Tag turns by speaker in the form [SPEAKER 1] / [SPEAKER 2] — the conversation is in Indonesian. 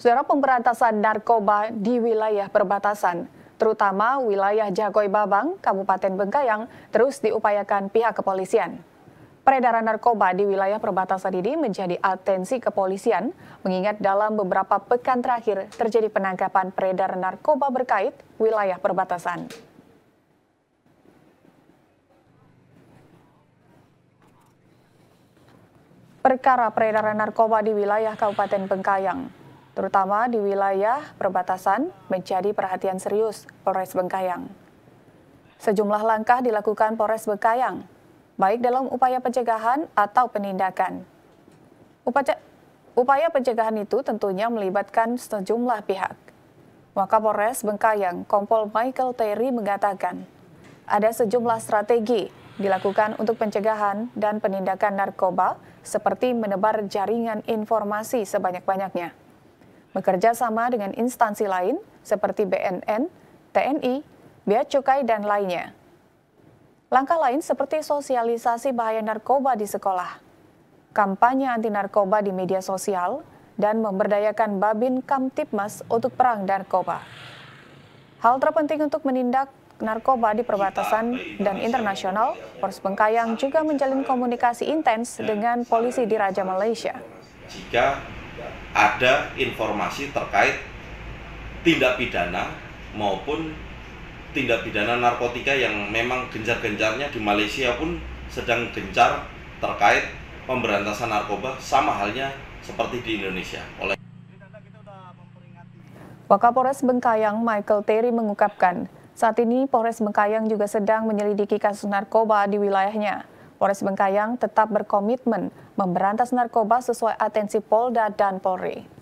[SPEAKER 1] Saudara pemberantasan narkoba di wilayah perbatasan, terutama wilayah Jagoi Babang, Kabupaten Bengkayang, terus diupayakan pihak kepolisian. Peredaran narkoba di wilayah perbatasan ini menjadi atensi kepolisian, mengingat dalam beberapa pekan terakhir terjadi penangkapan peredaran narkoba berkait wilayah perbatasan. Perkara peredaran narkoba di wilayah Kabupaten Bengkayang terutama di wilayah perbatasan, menjadi perhatian serius Polres Bengkayang. Sejumlah langkah dilakukan Polres Bengkayang, baik dalam upaya pencegahan atau penindakan. Upaca upaya pencegahan itu tentunya melibatkan sejumlah pihak. Wakapolres Bengkayang, Kompol Michael Terry mengatakan, ada sejumlah strategi dilakukan untuk pencegahan dan penindakan narkoba seperti menebar jaringan informasi sebanyak-banyaknya bekerja sama dengan instansi lain seperti BNN, TNI, Bea Cukai, dan lainnya. Langkah lain seperti sosialisasi bahaya narkoba di sekolah, kampanye anti narkoba di media sosial, dan memberdayakan Babin Kamtipmas untuk perang narkoba. Hal terpenting untuk menindak narkoba di perbatasan dan internasional, Pors Bengkayang juga menjalin komunikasi intens dengan polisi di Raja Malaysia.
[SPEAKER 2] Jika ada informasi terkait tindak pidana maupun tindak pidana narkotika yang memang gencar-gencarnya di Malaysia pun sedang gencar terkait pemberantasan narkoba sama halnya seperti di Indonesia. Oleh
[SPEAKER 1] Wakapolres Bengkayang Michael Terry mengungkapkan, saat ini Polres Bengkayang juga sedang menyelidiki kasus narkoba di wilayahnya. Polres Bengkayang tetap berkomitmen memberantas narkoba sesuai atensi Polda dan Polri.